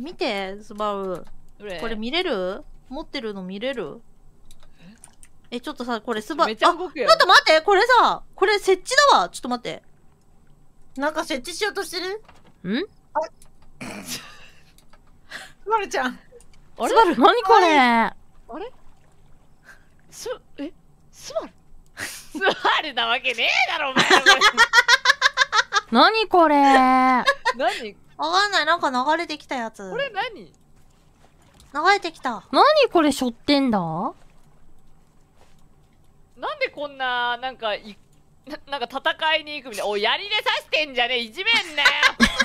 見て、スバル。これ見れる持ってるの見れるえ、ちょっとさ、これスバル。ちょっと待ってこれさ、これ設置だわちょっと待って。なんか設置しようとしてるんあスバルちゃん。あれスバル、何これあれす、えスバルスバルなわけねえだろ、お前。何これ何わかんない。なんか流れてきたやつ。これ何流れてきた。何これ背負ってんだなんでこんな、なんか、い、なんか戦いに行くみたいな。お、槍で刺してんじゃねえ。いじめんなよ。